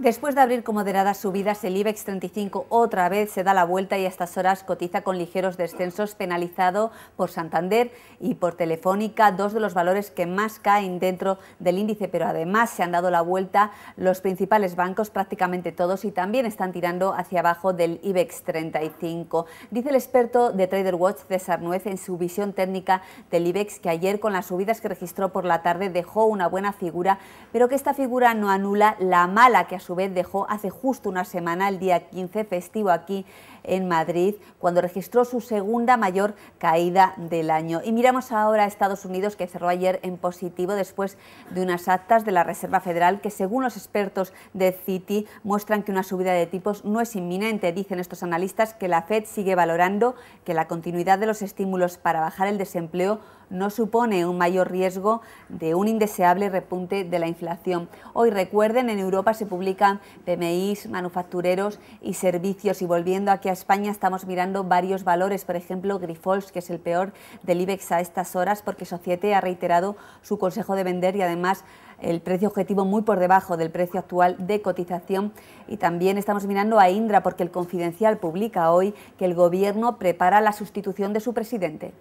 Después de abrir con moderadas subidas, el IBEX 35 otra vez se da la vuelta y a estas horas cotiza con ligeros descensos penalizado por Santander y por Telefónica, dos de los valores que más caen dentro del índice, pero además se han dado la vuelta los principales bancos, prácticamente todos, y también están tirando hacia abajo del IBEX 35. Dice el experto de Trader Watch, César Nuez, en su visión técnica del IBEX, que ayer con las subidas que registró por la tarde dejó una buena figura, pero que esta figura no anula la mala que ha su vez dejó hace justo una semana, el día 15 festivo aquí en Madrid cuando registró su segunda mayor caída del año. Y miramos ahora a Estados Unidos que cerró ayer en positivo después de unas actas de la Reserva Federal que según los expertos de Citi muestran que una subida de tipos no es inminente. Dicen estos analistas que la Fed sigue valorando que la continuidad de los estímulos para bajar el desempleo no supone un mayor riesgo de un indeseable repunte de la inflación. Hoy recuerden, en Europa se publican PMIs, manufactureros y servicios y volviendo aquí a España estamos mirando varios valores, por ejemplo Grifols, que es el peor del IBEX a estas horas, porque Societe ha reiterado su consejo de vender y además el precio objetivo muy por debajo del precio actual de cotización. Y también estamos mirando a Indra, porque el Confidencial publica hoy que el Gobierno prepara la sustitución de su presidente.